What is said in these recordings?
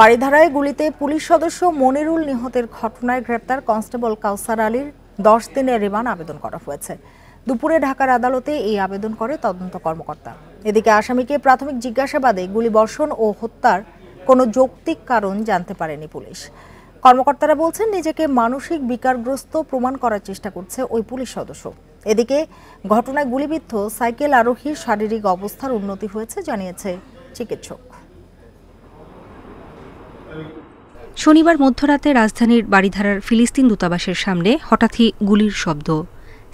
বাড়িধারায় গুলিতে পুলিশ সদস্য মনিরুল নিহতের ঘটনায় গ্রেপ্তার কনস্টেবল কাউসার আলীর দশ দিনের রিমান্ড আবেদন করা হয়েছে দুপুরে ঢাকার আদালতে এই আবেদন করে তদন্ত কর্মকর্তা এদিকে আসামিকে প্রাথমিক জিজ্ঞাসাবাদে গুলিবর্ষণ ও হত্যার কোনো যৌক্তিক কারণ জানতে পারেনি পুলিশ কর্মকর্তারা বলছেন নিজেকে মানসিক বিকারগ্রস্ত প্রমাণ করার চেষ্টা করছে ওই পুলিশ সদস্য এদিকে ঘটনায় গুলিবিদ্ধ সাইকেল আরোহীর শারীরিক অবস্থার উন্নতি হয়েছে জানিয়েছে চিকিৎসক শনিবার মধ্যরাতে রাজধানীর বাড়িধারার ফিলিস্তিন দূতাবাসের সামনে হঠাৎই গুলির শব্দ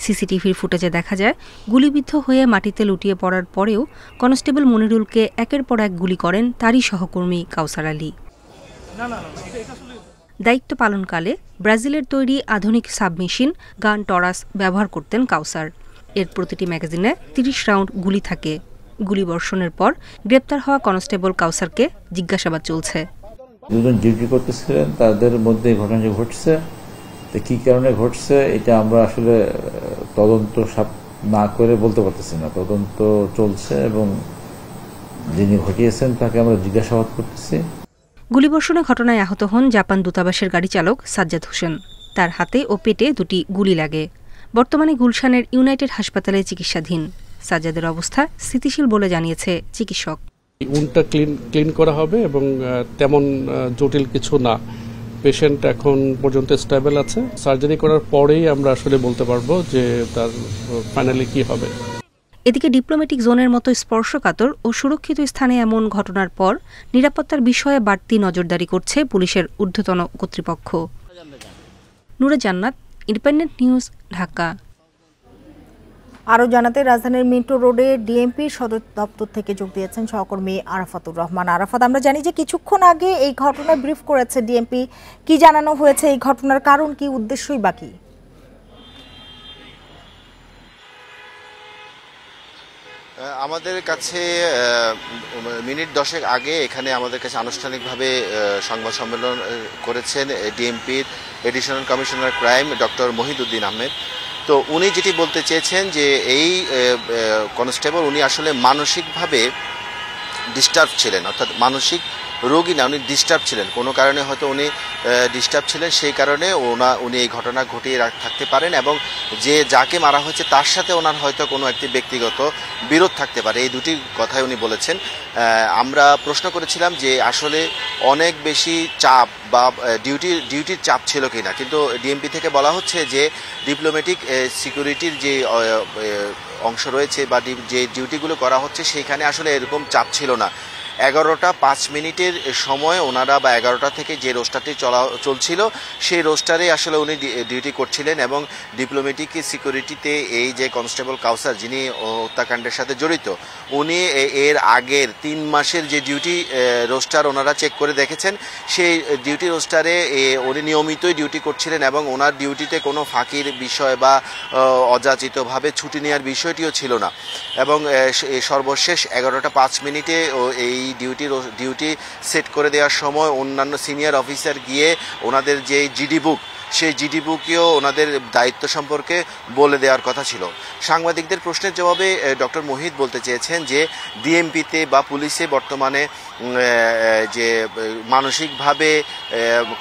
সিসিটিভির ফুটেজে দেখা যায় গুলিবিদ্ধ হয়ে মাটিতে লুটিয়ে পড়ার পরেও কনস্টেবল মনিরুলকে একের পর এক গুলি করেন তারই সহকর্মী কাউসার আলী দায়িত্ব পালনকালে ব্রাজিলের তৈরি আধুনিক সাবমেশিন গান টরাস ব্যবহার করতেন কাউসার এর প্রতিটি ম্যাগাজিনে তিরিশ রাউন্ড গুলি থাকে গুলিবর্ষণের পর গ্রেপ্তার হওয়া কনস্টেবল কাউসারকে জিজ্ঞাসাবাদ চলছে দুজন ডিউটি করতেছিলেন তাদের মধ্যে ঘটনাটি ঘটছে তো কী কারণে ঘটছে এটা আমরা আসলে তদন্ত না করে বলতে পারতেছি না তদন্ত চলছে এবং যিনি ঘটিয়েছেন তাকে আমরা জিজ্ঞাসাবাদ করতেছি গুলিবর্ষণের ঘটনায় আহত হন জাপান দূতাবাসের গাড়ি চালক সাজ্জাদ হোসেন তার হাতে ও পেটে দুটি গুলি লাগে বর্তমানে গুলশানের ইউনাইটেড হাসপাতালে চিকিৎসাধীন সাজ্জাদের অবস্থা স্থিতিশীল বলে জানিয়েছে চিকিৎসক উনটা ক্লিন ক্লিন করা হবে এবং তেমন জটিল কিছু না পেশেন্ট এখন পর্যন্ত স্টেবল আছে সার্জারি করার পরেই আমরা আসলে বলতে পারবো যে তার ফাইনালি কি হবে এদিকে ডিপ্লোম্যাটিক জোনের মতো স্পর্শকাতর ও সুরক্ষিত স্থানে এমন ঘটনার পর নিরাপত্তার বিষয়ে বাড়তি নজরদারি করছে পুলিশের ঊর্ধ্বতন কর্তৃপক্ষ নূরে জান্নাত ইন্ডিপেন্ডেন্ট নিউজ ঢাকা আরও জানাতে রাজধানীর মিন্টো রোডে ডিএমপির সদর দপ্তর থেকে যোগ দিয়েছেন সহকর্মী আরাফাতুর রহমান আরাফাত আমরা জানি যে কিছুক্ষণ আগে এই ঘটনায় ব্রিফ করেছে ডিএমপি কি জানানো হয়েছে এই ঘটনার কারণ কি উদ্দেশ্যই বাকি আমাদের কাছে মিনিট দশেক আগে এখানে আমাদের কাছে আনুষ্ঠানিকভাবে সংবাদ সম্মেলন করেছেন ডিএমপির additional commissioner crime doctor Mohiuddin Ahmed তো উনি যেটি বলতে চেয়েছেন যে এই কনস্টেবল উনি আসলে মানসিকভাবে ডিস্টার্ব ছিলেন অর্থাৎ মানসিক রোগী না উনি ডিস্টার্ব ছিলেন কোনো কারণে হয়তো উনি ডিস্টার্ব ছিলেন সেই কারণে ওনা উনি এই ঘটনা ঘটিয়ে থাকতে পারেন এবং যে যাকে মারা হয়েছে তার সাথে ওনার হয়তো কোনো একটি ব্যক্তিগত বিরোধ থাকতে পারে এই দুটি কথাই উনি বলেছেন আমরা প্রশ্ন করেছিলাম যে আসলে অনেক বেশি চাপ বা ডিউটি ডিউটির চাপ ছিল কিনা কিন্তু ডিএমপি থেকে বলা হচ্ছে যে ডিপ্লোম্যাটিক সিকিউরিটির যে অংশ রয়েছে বা যে ডিউটিগুলো করা হচ্ছে সেইখানে আসলে এরকম চাপ ছিল না এগারোটা পাঁচ মিনিটের সময় ওনারা বা এগারোটা থেকে যে রোস্টারটি চলা চলছিল সেই রোস্টারে আসলে উনি ডিউটি করছিলেন এবং ডিপ্লোমেটিক সিকিউরিটিতে এই যে কনস্টেবল কাউসার যিনি হত্যাকাণ্ডের সাথে জড়িত উনি এর আগের তিন মাসের যে ডিউটি রোস্টার ওনারা চেক করে দেখেছেন সেই ডিউটি রোস্টারে উনি নিয়মিতই ডিউটি করছিলেন এবং ওনার ডিউটিতে কোনো ফাঁকির বিষয় বা অযাচিতভাবে ছুটি নেওয়ার বিষয়টিও ছিল না এবং সর্বশেষ এগারোটা পাঁচ মিনিটে এই এই ডিউটি ডিউটি সেট করে দেওয়ার সময় অন্যান্য সিনিয়র অফিসার গিয়ে ওনাদের যে জিডি বুক সেই জিডি বুকেও ওনাদের দায়িত্ব সম্পর্কে বলে দেওয়ার কথা ছিল সাংবাদিকদের প্রশ্নের জবাবে ডক্টর মোহিত বলতে চেয়েছেন যে ডিএমপিতে বা পুলিশে বর্তমানে যে মানসিকভাবে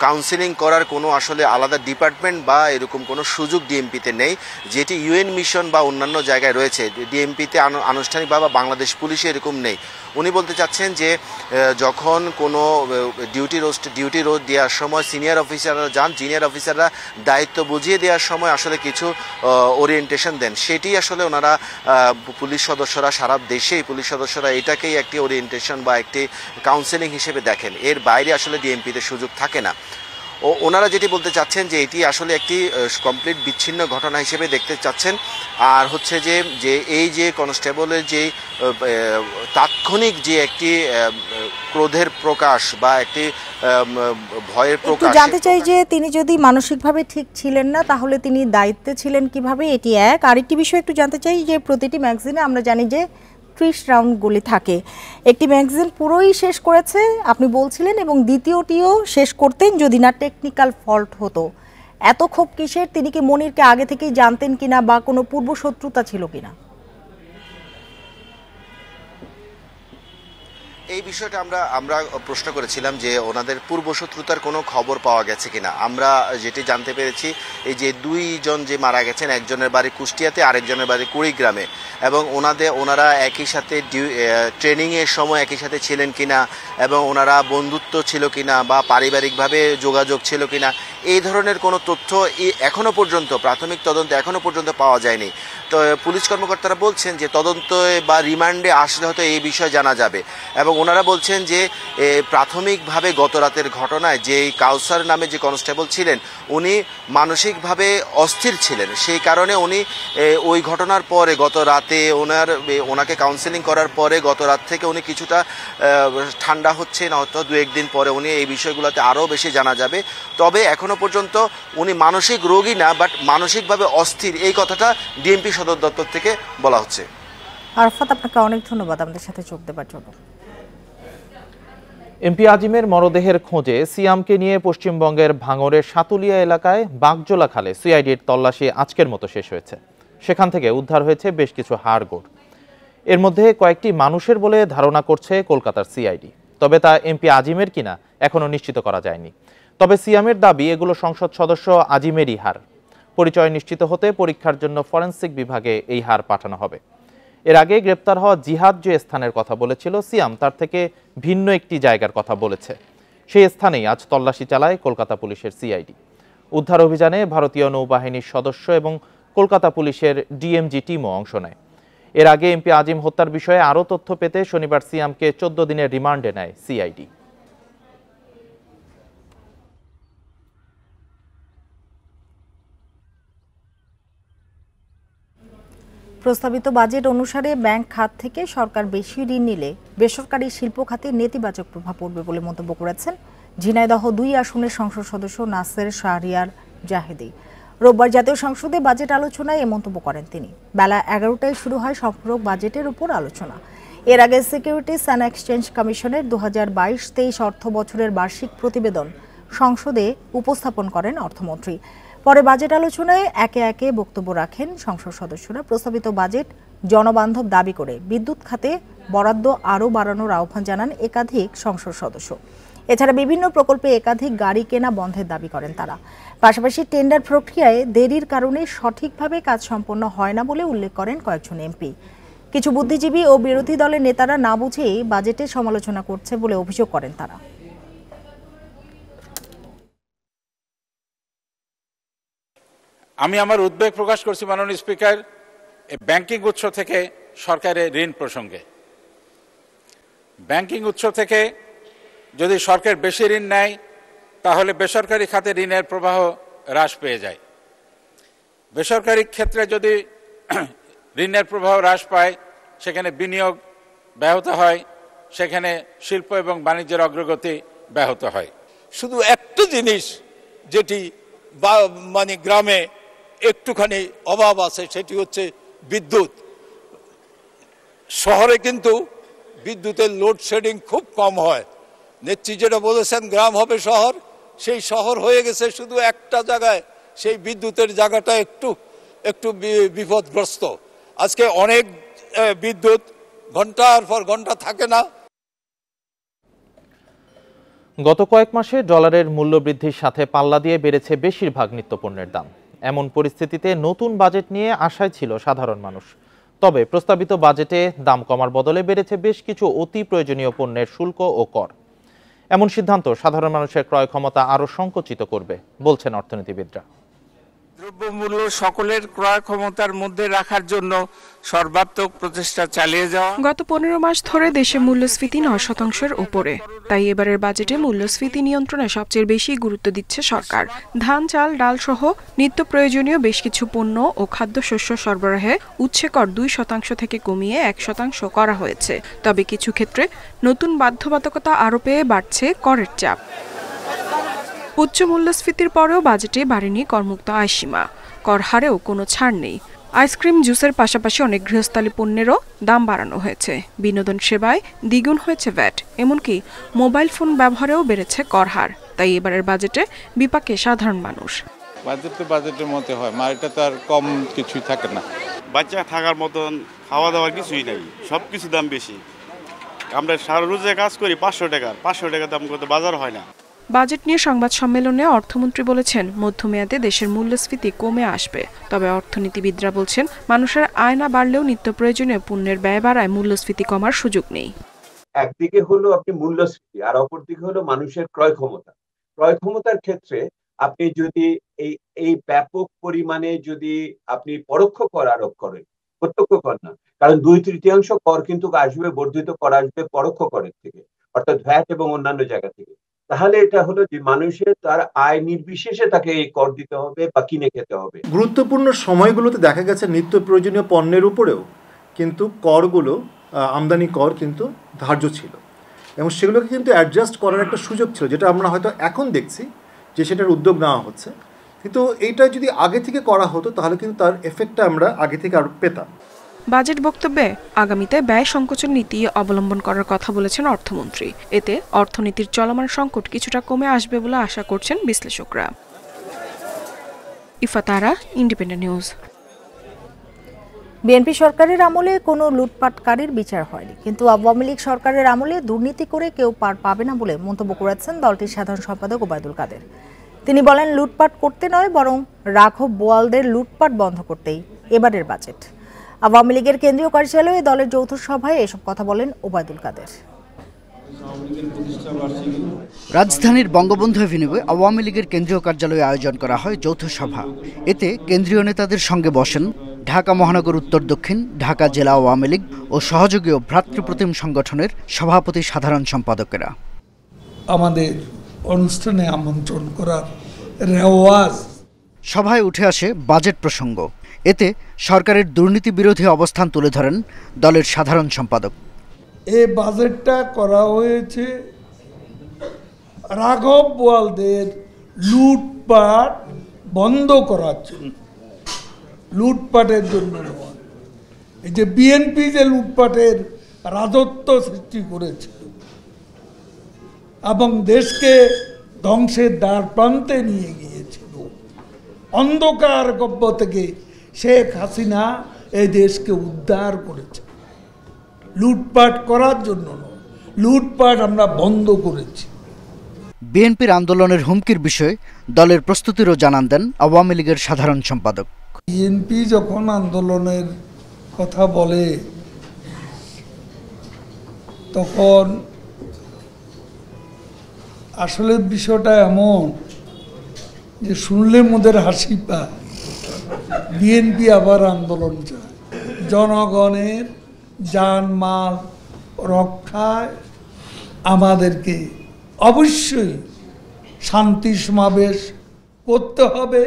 কাউন্সিলিং করার কোনো আসলে আলাদা ডিপার্টমেন্ট বা এরকম কোনো সুযোগ ডিএমপিতে নেই যেটি ইউএন মিশন বা অন্যান্য জায়গায় রয়েছে ডিএমপিতে আনুষ্ঠানিকভাবে বাংলাদেশ পুলিশে এরকম নেই উনি বলতে চাচ্ছেন যে যখন কোনো ডিউটি রোস্ট ডিউটি রোড দেওয়ার সময় সিনিয়র অফিসাররা যান জুনিয়র অফিসাররা দায়িত্ব বুঝিয়ে দেওয়ার সময় আসলে কিছু ওরিয়েন্টেশন দেন সেটি আসলে ওনারা পুলিশ সদস্যরা সারা দেশেই পুলিশ সদস্যরা এটাকেই একটি ওরিয়েন্টেশন বা একটি কাউন্সেলিং হিসেবে দেখেন এর বাইরে আসলে ডিএমপিতে সুযোগ থাকে না ও ওনারা যেটি বলতে চাচ্ছেন যে এটি আসলে একটি কমপ্লিট বিচ্ছিন্ন ঘটনা হিসেবে দেখতে চাচ্ছেন আর হচ্ছে যে যে এই যে কনস্টেবলের যে তাৎক্ষণিক যে একটি ক্রোধের প্রকাশ বা একটি ভয়ের প্রকাশ জানতে চাই যে তিনি যদি মানসিকভাবে ঠিক ছিলেন না তাহলে তিনি দায়িত্বে ছিলেন কিভাবে এটি এক আরেকটি বিষয় একটু জানতে চাই যে প্রতিটি ম্যাগাজিনে আমরা জানি যে একত্রিশ রাউন্ডগুলি থাকে একটি ম্যাগজিন পুরোই শেষ করেছে আপনি বলছিলেন এবং দ্বিতীয়টিও শেষ করতেন যদি না টেকনিক্যাল ফল্ট হতো এত ক্ষোভ কিসের তিনি কি মনিরকে আগে থেকেই জানতেন কিনা বা কোনো পূর্ব শত্রুতা ছিল কিনা এই বিষয়টা আমরা আমরা প্রশ্ন করেছিলাম যে ওনাদের পূর্বশত্রুতার কোনো খবর পাওয়া গেছে কিনা আমরা যেটি জানতে পেরেছি এই যে দুইজন যে মারা গেছেন একজনের বাড়ি কুষ্টিয়াতে আরেকজনের বাড়ি কুড়িগ্রামে এবং ওনাদের ওনারা একই সাথে ট্রেনিংয়ের সময় একই সাথে ছিলেন কিনা এবং ওনারা বন্ধুত্ব ছিল কিনা বা পারিবারিকভাবে যোগাযোগ ছিল কিনা এই ধরনের কোনো তথ্য এখনও পর্যন্ত প্রাথমিক তদন্তে এখনও পর্যন্ত পাওয়া যায়নি পুলিশ কর্মকর্তারা বলছেন যে তদন্ত বা রিমান্ডে আসলে হয়তো এই বিষয়ে জানা যাবে এবং ওনারা বলছেন যে প্রাথমিকভাবে গত রাতের ঘটনায় যে কাউসার নামে যে কনস্টেবল ছিলেন উনি মানসিকভাবে অস্থির ছিলেন সেই কারণে উনি ওই ঘটনার পরে গত রাতে ওনার ওনাকে কাউন্সেলিং করার পরে গত রাত থেকে উনি কিছুটা ঠান্ডা হচ্ছেন হয়তো দু একদিন পরে উনি এই বিষয়গুলোতে আরও বেশি জানা যাবে তবে এখনো পর্যন্ত উনি মানসিক রোগী না বাট মানসিকভাবে অস্থির এই কথাটা ডিএমপি সদর দপ্তর থেকে বলা হচ্ছে আরফাত আপনাকে অনেক ধন্যবাদ আমাদের সাথে যোগ দেওয়ার জন্য এমপি আজিমের মরদেহের খোঁজে সিয়ামকে নিয়ে পশ্চিমবঙ্গের ভাঙড়ের সাতুলিয়া এলাকায় বাগজোলা খালে সিআইডির তল্লাশি আজকের মতো শেষ হয়েছে সেখান থেকে উদ্ধার হয়েছে বেশ কিছু হাড়গোড় এর মধ্যে কয়েকটি মানুষের বলে ধারণা করছে কলকাতার সিআইডি তবে তা এমপি আজিমের কিনা এখনও নিশ্চিত করা যায়নি তবে সিয়ামের দাবি এগুলো সংসদ সদস্য আজিমেরই হাড় পরিচয় নিশ্চিত হতে পরীক্ষার জন্য ফরেন্সিক বিভাগে এই হার পাঠানো হবে এর আগে গ্রেপ্তার হওয়া জিহাদ যে স্থানের কথা বলেছিল সিয়াম তার থেকে ভিন্ন একটি জায়গার কথা বলেছে সেই স্থানেই আজ তল্লাশি চালায় কলকাতা পুলিশের সিআইডি উদ্ধার অভিযানে ভারতীয় নৌবাহিনীর সদস্য এবং কলকাতা পুলিশের ডিএমজি টিমও অংশ নেয় এর আগে এমপি আজিম হত্যার বিষয়ে আরও তথ্য পেতে শনিবার সিয়ামকে চোদ্দ দিনের রিমান্ডে নেয় সিআইডি প্রস্তাবিত বাজেট অনুসারে ব্যাংক খাত থেকে সরকার বেশি ঋণ নিলে বেসরকারি শিল্প খাতে নেতিবাচক প্রভাব পড়বে বলে মন্তব্য করেছেন ঝিনাইদহ দুই আসনের সংসদ সদস্য নাসের শাহরিয়ার জাহেদি রোববার জাতীয় সংসদে বাজেট আলোচনায় এ মন্তব্য করেন তিনি বেলা এগারোটায় শুরু হয় সম্পূরক বাজেটের উপর আলোচনা এর আগে সিকিউরিটিস অ্যান্ড এক্সচেঞ্জ কমিশনের দু হাজার বাইশ তেইশ অর্থ বছরের বার্ষিক প্রতিবেদন সংসদে উপস্থাপন করেন অর্থমন্ত্রী পরে বাজেট আলোচনায় একে একে বক্তব্য রাখেন সংসদ সদস্যরা প্রস্তাবিত বাজেট জনবান্ধব দাবি করে বিদ্যুৎ খাতে বরাদ্দ আরও বাড়ানোর আহ্বান জানান একাধিক সংসদ সদস্য এছাড়া বিভিন্ন প্রকল্পে একাধিক গাড়ি কেনা বন্ধের দাবি করেন তারা পাশাপাশি টেন্ডার প্রক্রিয়ায় দেরির কারণে সঠিকভাবে কাজ সম্পন্ন হয় না বলে উল্লেখ করেন কয়েকজন এমপি কিছু বুদ্ধিজীবী ও বিরোধী দলের নেতারা না বুঝেই বাজেটে সমালোচনা করছে বলে অভিযোগ করেন তারা আমি আমার উদ্বেগ প্রকাশ করছি মাননীয় স্পিকার ব্যাংকিং উৎস থেকে সরকারের ঋণ প্রসঙ্গে ব্যাংকিং উৎস থেকে যদি সরকার বেশি ঋণ নেয় তাহলে বেসরকারি খাতে ঋণের প্রবাহ হ্রাস পেয়ে যায় বেসরকারি ক্ষেত্রে যদি ঋণের প্রবাহ হ্রাস পায় সেখানে বিনিয়োগ ব্যাহত হয় সেখানে শিল্প এবং বাণিজ্যের অগ্রগতি ব্যাহত হয় শুধু একটা জিনিস যেটি মানে গ্রামে একটুখানি অভাব আছে সেটি হচ্ছে বিদ্যুৎ শহরে কিন্তু বিদ্যুতের লোডশেডিং খুব কম হয় নেত্রী যেটা বলেছেন গ্রাম হবে শহর সেই শহর হয়ে গেছে শুধু একটা জায়গায় সেই বিদ্যুতের জায়গাটা একটু একটু বিপদগ্রস্ত আজকে অনেক বিদ্যুৎ ঘন্টার পর ঘন্টা থাকে না গত কয়েক মাসে ডলারের মূল্য বৃদ্ধির সাথে পাল্লা দিয়ে বেড়েছে বেশিরভাগ নিত্যপণ্যের দাম এমন পরিস্থিতিতে নতুন বাজেট নিয়ে আশায় ছিল সাধারণ মানুষ তবে প্রস্তাবিত বাজেটে দাম কমার বদলে বেড়েছে বেশ কিছু অতি প্রয়োজনীয় পণ্যের শুল্ক ও কর এমন সিদ্ধান্ত সাধারণ মানুষের ক্রয় ক্ষমতা আরও সংকুচিত করবে বলছেন অর্থনীতিবিদরা দ্রব্যমূল্য সকলের ক্রয় ক্ষমতার মধ্যে রাখার জন্য সর্বাত্মক প্রচেষ্টা চালিয়ে যাওয়া গত পনেরো মাস ধরে দেশে মূল্যস্ফীতি নয় শতাংশের উপরে তাই এবারের বাজেটে মূল্যস্ফীতি নিয়ন্ত্রণে সবচেয়ে বেশি গুরুত্ব দিচ্ছে সরকার ধান চাল ডাল সহ নিত্য প্রয়োজনীয় বেশ কিছু পণ্য ও খাদ্যশস্য সরবরাহে উচ্ছেকর দুই শতাংশ থেকে কমিয়ে এক শতাংশ করা হয়েছে তবে কিছু ক্ষেত্রে নতুন বাধ্যবাধকতা আরোপে বাড়ছে করের চাপ উচ্চ মূল্যস্ফীতির পরেও বাজেটে বাড়েনি করমুক্ত আয়সীমা কর হারেও কোনো ছাড় নেই আইসক্রিম জুসের পাশাপাশি অনেক গৃহস্থালী পণ্যেরও দাম বাড়ানো হয়েছে বিনোদন সেবায় দ্বিগুণ হয়েছে ভ্যাট এমনকি মোবাইল ফোন ব্যবহারেও বেড়েছে কর হার তাই এবারের বাজেটে বিপাকে সাধারণ মানুষ বাজেট তো বাজেটের মতে হয় মা এটা তো আর কম কিছুই থাকে না বাচ্চা থাকার মতন খাওয়া দাওয়ার কিছুই নাই সব কিছু দাম বেশি আমরা সারা রোজে কাজ করি পাঁচশো টাকা পাঁচশো টাকা দাম করতে বাজার হয় না বাজেট নিয়ে সংবাদ সম্মেলনে অর্থমন্ত্রী বলেছেন মধ্যমেয়াদে দেশের মূল্যস্ফীতি কমে আসবে তবে অর্থনীতিবিদরা বলছেন মানুষের আয় না বাড়লেও নিত্য প্রয়োজনীয় পণ্যের ব্যয় বাড়ায় মূল্যস্ফীতি কমার সুযোগ নেই একদিকে হলো আপনি মূল্যস্ফীতি আর অপরদিকে হলো মানুষের ক্রয় ক্ষমতা ক্রয় ক্ষমতার ক্ষেত্রে আপনি যদি এই এই ব্যাপক পরিমাণে যদি আপনি পরোক্ষ কর আরোপ করেন প্রত্যক্ষ কর না কারণ দুই তৃতীয়াংশ কর কিন্তু আসবে বর্ধিত কর আসবে পরোক্ষ করের থেকে অর্থাৎ ভ্যাট এবং অন্যান্য জায়গা থেকে তাহলে এটা হলো যে মানুষের তার আয় নির্বিশেষে তাকে এই কর দিতে হবে বা কিনে খেতে হবে গুরুত্বপূর্ণ সময়গুলোতে দেখা গেছে নিত্য প্রয়োজনীয় পণ্যের উপরেও কিন্তু করগুলো আমদানি কর কিন্তু ধার্য ছিল এবং সেগুলোকে কিন্তু অ্যাডজাস্ট করার একটা সুযোগ ছিল যেটা আমরা হয়তো এখন দেখছি যে সেটার উদ্যোগ নেওয়া হচ্ছে কিন্তু এইটা যদি আগে থেকে করা হতো তাহলে কিন্তু তার এফেক্টটা আমরা আগে থেকে আরও পেতাম বাজেট বক্তব্যে আগামীতে ব্যয় সংকোচন নীতি অবলম্বন করার কথা বলেছেন অর্থমন্ত্রী এতে অর্থনীতির চলমান সংকট কিছুটা কমে আসবে বলে আশা করছেন বিশ্লেষকরা নিউজ বিএনপি সরকারের আমলে কোনো লুটপাটকারীর বিচার হয়নি কিন্তু আওয়ামী লীগ সরকারের আমলে দুর্নীতি করে কেউ পার পাবে না বলে মন্তব্য করেছেন দলটির সাধারণ সম্পাদক ওবায়দুল কাদের তিনি বলেন লুটপাট করতে নয় বরং রাঘব বোয়ালদের লুটপাট বন্ধ করতেই এবারের বাজেট আওয়ামী লীগের কেন্দ্রীয় কার্যালয়ে দলের যৌথ সভায় এসব কথা বলেন ওবায়দুল কাদের রাজধানীর বঙ্গবন্ধু অ্যাভিনিউয়ে আওয়ামী লীগের কেন্দ্রীয় কার্যালয়ে আয়োজন করা হয় যৌথ সভা এতে কেন্দ্রীয় নেতাদের সঙ্গে বসেন ঢাকা মহানগর উত্তর দক্ষিণ ঢাকা জেলা আওয়ামী লীগ ও সহযোগী ও ভ্রাতৃপ্রতিম সংগঠনের সভাপতি সাধারণ সম্পাদকেরা আমাদের অনুষ্ঠানে আমন্ত্রণ করার সভায় উঠে আসে বাজেট প্রসঙ্গ এতে সরকারের দুর্নীতি বিরোধী অবস্থান তুলে ধরেন দলের সাধারণ সম্পাদক এ বাজেটটা করা হয়েছে রাঘব বোয়ালদের লুটপাট বন্ধ করার জন্য লুটপাটের জন্য এই যে বিএনপি যে লুটপাটের রাজত্ব সৃষ্টি করেছিল এবং দেশকে ধ্বংসের দ্বার প্রান্তে নিয়ে গিয়েছিল অন্ধকার গব্য থেকে শেখ হাসিনা এই দেশকে উদ্ধার করেছে লুটপাট করার জন্য নয় লুটপাট আমরা বন্ধ করেছি বিএনপির আন্দোলনের হুমকির বিষয়ে দলের প্রস্তুতিরও জানান দেন আওয়ামী লীগের সাধারণ সম্পাদক বিএনপি যখন আন্দোলনের কথা বলে তখন আসলে বিষয়টা এমন যে শুনলে মোদের হাসি পায় বিএনপি আবার আন্দোলন চায় জনগণের যানমাল রক্ষায় আমাদেরকে অবশ্যই শান্তি সমাবেশ করতে হবে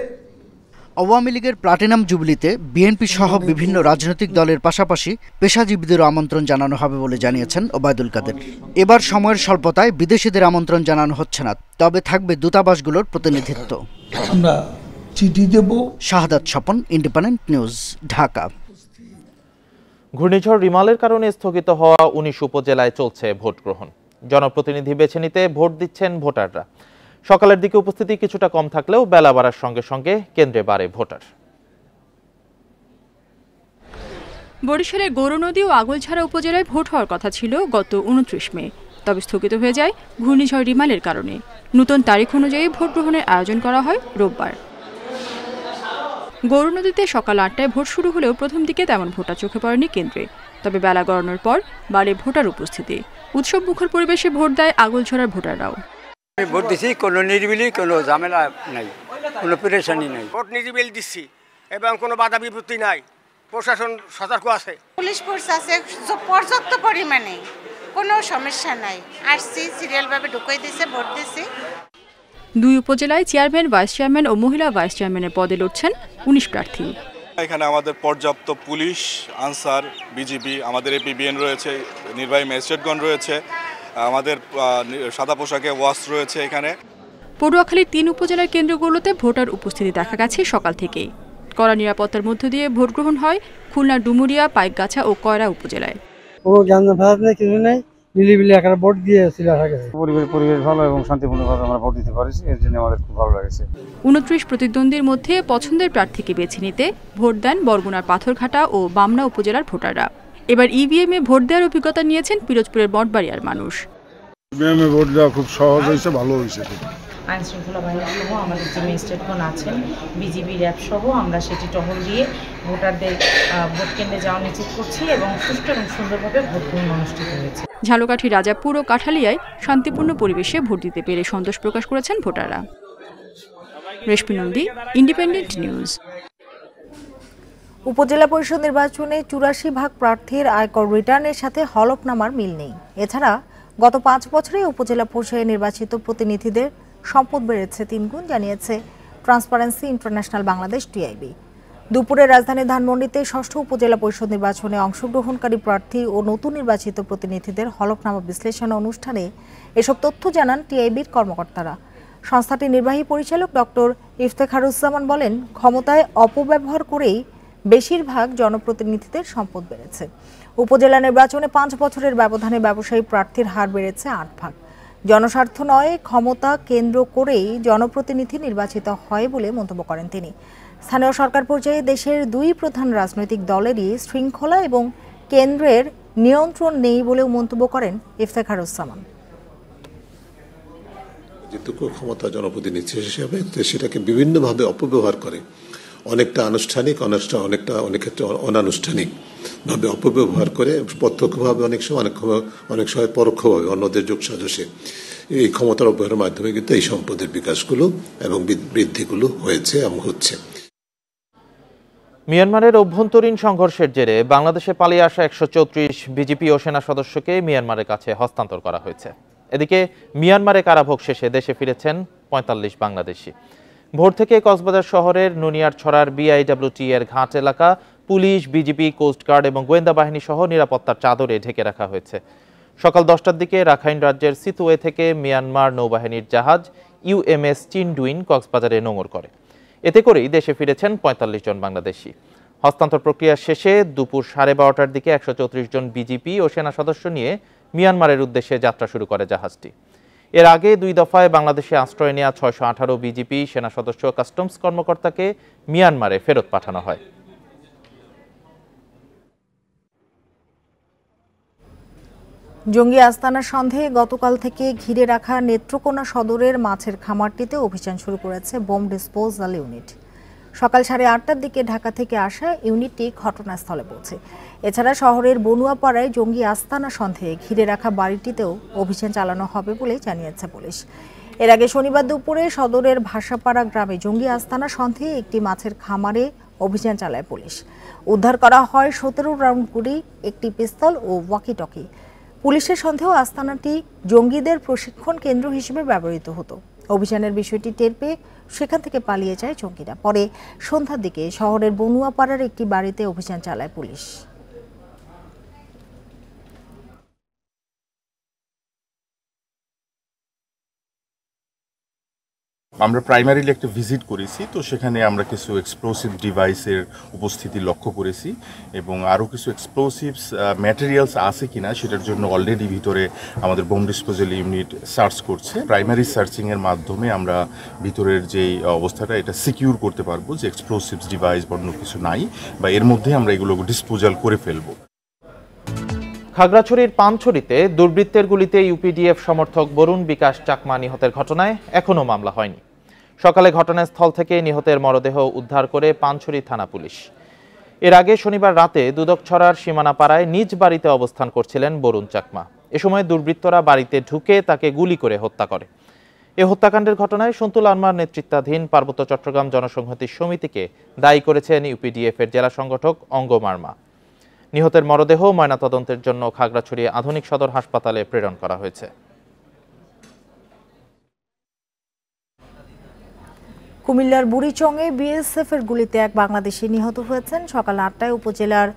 আওয়ামী লীগের প্লাটিনাম জুবলিতে বিএনপি সহ বিভিন্ন রাজনৈতিক দলের পাশাপাশি পেশাজীবীদেরও আমন্ত্রণ জানানো হবে বলে জানিয়েছেন ওবায়দুল কাদের এবার সময়ের স্বল্পতায় বিদেশিদের আমন্ত্রণ জানানো হচ্ছে না তবে থাকবে দূতাবাসগুলোর প্রতিনিধিত্ব আমরা চিঠি দেব শাহাদাত স্বপন ইন্ডিপেন্ডেন্ট নিউজ ঢাকা ঘূর্ণিঝড় রিমালের কারণে স্থগিত হওয়া উনিশ উপজেলায় চলছে ভোট গ্রহণ জনপ্রতিনিধি বেছে নিতে ভোট দিচ্ছেন ভোটাররা সকালের দিকে উপস্থিতি কিছুটা কম থাকলেও বেলা বাড়ার সঙ্গে সঙ্গে কেন্দ্রে বাড়ে ভোটার বরিশালের নদী ও আগলছাড়া উপজেলায় ভোট হওয়ার কথা ছিল গত উনত্রিশ মে তবে স্থগিত হয়ে যায় ঘূর্ণিঝড় রিমালের কারণে নতুন তারিখ অনুযায়ী ভোট গ্রহণের আয়োজন করা হয় রোববার গৌর নদীতে সকাল আটটায় ভোট শুরু হলেও প্রথম দিকে তেমন ভোটা চোখে পড়েনি কেন্দ্রে তবে বেলা গড়ানোর পর বাড়ে ভোটার উপস্থিতি উৎসব মুখর পরিবেশে ভোট দেয় আগলছড়ার ভোটাররাও ভোট দিছি কোনো নিরিবিলি কোনো ঝামেলা নাই কোনো পেরেশানি নাই ভোট নিরিবিল দিচ্ছি এবং কোনো বাধা বিপত্তি নাই প্রশাসন সতর্ক আছে পুলিশ ফোর্স আছে পর্যাপ্ত পরিমাণে কোনো সমস্যা নাই আসছি সিরিয়ালভাবে ঢুকিয়ে দিছে ভোট দিছি দুই উপজেলায় চেয়ারম্যান ভাইস চেয়ারম্যান ও মহিলা ভাইস চেয়ারম্যানের পদে লড়ছেন উনিশ প্রার্থী এখানে আমাদের পর্যাপ্ত পুলিশ আনসার বিজিবি আমাদের এপিবিএন রয়েছে নির্বাহী ম্যাজিস্ট্রেটগণ রয়েছে আমাদের সাদা পোশাকে ওয়াশ রয়েছে এখানে পড়ুয়াখালীর তিন উপজেলার কেন্দ্রগুলোতে ভোটার উপস্থিতি দেখা গেছে সকাল থেকেই কড়া নিরাপত্তার মধ্য দিয়ে ভোট গ্রহণ হয় খুলনা ডুমুরিয়া পাইকগাছা ও কয়রা উপজেলায় কোনো জ্ঞান কিছু নেই নিরিবিলি একটা ভোট দিয়েছিল আশা পরিবেশ পরিবেশ ভালো এবং শান্তিপূর্ণভাবে আমরা ভোট দিতে পারছি এর জন্য আমাদের খুব ভালো লাগছে উনত্রিশ প্রতিদ্বন্দ্বীর মধ্যে পছন্দের প্রার্থীকে বেছে নিতে ভোট দেন বরগুনার পাথরঘাটা ও বামনা উপজেলার ভোটাররা এবার ইভিএম e এ ভোট দেওয়ার অভিজ্ঞতা নিয়েছেন পিরোজপুরের বটবাড়িয়ার মানুষ e এ ভোট দেওয়া খুব সহজ হয়েছে ভালো হয়েছে আইনশৃঙ্খলা বাহিনীসহ আমাদের যে ম্যাজিস্ট্রেটগণ আছেন বিজিবি র্যাবসহ আমরা সেটি টহল দিয়ে ভোটারদের ভোট কেন্দ্রে যাওয়া নিশ্চিত করছি এবং সুষ্ঠু এবং সুন্দরভাবে ভোট গ্রহণ অনুষ্ঠিত হয়েছে ঝালকাঠি রাজাপুর ও কাঠালিয়ায় শান্তিপূর্ণ পরিবেশে ভোট দিতে পেরে সন্তোষ প্রকাশ করেছেন ভোটাররা রেশমি নন্দী ইন্ডিপেন্ডেন্ট নিউজ উপজেলা পরিষদ নির্বাচনে চুরাশি ভাগ প্রার্থীর আয়কর রিটার্নের সাথে হলফনামার মিল নেই এছাড়া গত পাঁচ বছরে উপজেলা পরিষদে নির্বাচিত প্রতিনিধিদের সম্পদ বেড়েছে তিনগুণ জানিয়েছে ট্রান্সপারেন্সি ইন্টারন্যাশনাল বাংলাদেশ টিআইবি দুপুরে রাজধানী ধানমন্ডিতে ষষ্ঠ উপজেলা পরিষদ নির্বাচনে অংশগ্রহণকারী প্রার্থী ও নতুন নির্বাচিত প্রতিনিধিদের হলফনামা বিশ্লেষণ অনুষ্ঠানে এসব তথ্য জানান টিআইবির কর্মকর্তারা সংস্থাটির নির্বাহী পরিচালক ডক্টর ইফতেখারুজ্জামান বলেন ক্ষমতায় অপব্যবহার করেই বেশিরভাগ জনপ্রতিনিধিদের সম্পদ বেড়েছে উপজেলা নির্বাচনে পাঁচ বছরের ব্যবধানে ব্যবসায়ী প্রার্থীর হার বেড়েছে আট ভাগ জনস্বার্থ নয় ক্ষমতা কেন্দ্র করেই জনপ্রতিনিধি নির্বাচিত হয় বলে মন্তব্য করেন তিনি স্থানীয় সরকার পর্যায়ে দেশের দুই প্রধান রাজনৈতিক দলেরই শৃঙ্খলা এবং কেন্দ্রের নিয়ন্ত্রণ নেই বলেও মন্তব্য করেন উসামান যেটুকু ক্ষমতা জনপ্রতিনিধি হিসেবে সেটাকে বিভিন্নভাবে অপব্যবহার করে অনেকটা আনুষ্ঠানিক অনুষ্ঠান অনেকটা অনেক ক্ষেত্রে অনানুষ্ঠানিক ভাবে অপব্যবহার করে প্রত্যক্ষভাবে অনেক সময় অনেক অনেক সময় পরোক্ষভাবে অন্যদের যোগ সাজসে এই ক্ষমতার অব্যাহারের মাধ্যমে কিন্তু এই সম্পদের বিকাশগুলো এবং বৃদ্ধিগুলো হয়েছে এবং হচ্ছে মিয়ানমারের অভ্যন্তরীণ সংঘর্ষের জেরে বাংলাদেশে পালিয়ে আসা একশো চৌত্রিশ বিজেপি ও সেনা সদস্যকে মিয়ানমারের কাছে হস্তান্তর করা হয়েছে এদিকে মিয়ানমারে কারাভোগ শেষে দেশে ফিরেছেন পঁয়তাল্লিশ বাংলাদেশি ভোর থেকে কক্সবাজার শহরের নুনিয়ার ছড়ার বিআইডব্লিউটি এর ঘাট এলাকা পুলিশ বিজিপি কোস্টগার্ড এবং গোয়েন্দা বাহিনী সহ নিরাপত্তার চাদরে ঢেকে রাখা হয়েছে সকাল দশটার দিকে রাখাইন রাজ্যের সিতুয়ে থেকে মিয়ানমার নৌবাহিনীর জাহাজ ইউএমএস চিনডুইন কক্সবাজারে নোঙর করে এতে করেই দেশে ফিরেছেন পঁয়তাল্লিশ জন বাংলাদেশি হস্তান্তর প্রক্রিয়া শেষে দুপুর সাড়ে বারোটার দিকে একশো জন বিজিপি ও সেনা সদস্য নিয়ে মিয়ানমারের উদ্দেশ্যে যাত্রা শুরু করে জাহাজটি এর আগে দুই দফায় বাংলাদেশে আশ্রয় নেওয়া ছয়শো আঠারো বিজিপি সেনা সদস্য কাস্টমস কর্মকর্তাকে মিয়ানমারে ফেরত পাঠানো হয় জঙ্গি আস্তানা সন্দেহে গতকাল থেকে ঘিরে রাখা নেত্রকোনা সদরের মাছের খামারটিতে অভিযান শুরু করেছে বোম ডিসপোজাল ইউনিট সকাল সাড়ে আটটার দিকে ঢাকা থেকে আসা ইউনিটটি ঘটনাস্থলে পৌঁছে এছাড়া শহরের বনুয়াপাড়ায় জঙ্গি আস্তানা সন্দেহে ঘিরে রাখা বাড়িটিতেও অভিযান চালানো হবে বলে জানিয়েছে পুলিশ এর আগে শনিবার দুপুরে সদরের ভাষাপাড়া গ্রামে জঙ্গি আস্তানা সন্দেহে একটি মাছের খামারে অভিযান চালায় পুলিশ উদ্ধার করা হয় সতেরো রাউন্ড গুলি একটি পিস্তল ও ওয়াকিটকি পুলিশের সন্দেহ আস্তানাটি জঙ্গিদের প্রশিক্ষণ কেন্দ্র হিসেবে ব্যবহৃত হতো অভিযানের বিষয়টি টের পেয়ে সেখান থেকে পালিয়ে যায় জঙ্গিরা পরে সন্ধ্যার দিকে শহরের বনুয়াপাড়ার একটি বাড়িতে অভিযান চালায় পুলিশ আমরা প্রাইমারিলি একটা ভিজিট করেছি তো সেখানে আমরা কিছু এক্সপ্লোসিভ ডিভাইসের উপস্থিতি লক্ষ্য করেছি এবং আরও কিছু এক্সপ্লোসিভস ম্যাটেরিয়ালস আছে কি না সেটার জন্য অলরেডি ভিতরে আমাদের বোম ডিসপোজাল ইউনিট সার্চ করছে প্রাইমারি সার্চিংয়ের মাধ্যমে আমরা ভিতরের যেই অবস্থাটা এটা সিকিউর করতে পারবো যে এক্সপ্লোসিভস ডিভাইস বা অন্য কিছু নাই বা এর মধ্যে আমরা এগুলো ডিসপোজাল করে ফেলবো খাগড়াছড়ির পানছড়িতে দুর্বৃত্তের গুলিতে ইউপিডিএফ সমর্থক বরুণ বিকাশ চাকমা নিহতের ঘটনায় এখনও মামলা হয়নি সকালে ঘটনাস্থল থেকে নিহতের মরদেহ উদ্ধার করে পানছড়ি থানা পুলিশ এর আগে শনিবার রাতে দুদকছড়ার সীমানা পাড়ায় নিজ বাড়িতে অবস্থান করছিলেন বরুণ চাকমা এ সময় দুর্বৃত্তরা বাড়িতে ঢুকে তাকে গুলি করে হত্যা করে এ হত্যাকাণ্ডের ঘটনায় সন্তুল আনমার নেতৃত্বাধীন পার্বত্য চট্টগ্রাম জনসংহতি সমিতিকে দায়ী করেছেন ইউপিডিএফ এর জেলা সংগঠক অঙ্গ মার্মা নিহতের মরদেহ ময়নাতদন্তের জন্য খাগড়াছড়ি আধুনিক সদর হাসপাতালে প্রেরণ করা হয়েছে কুমিল্লার বুড়িচংয়ে বিএসএফের গুলিতে এক বাংলাদেশি নিহত হয়েছেন সকাল আটটায় উপজেলার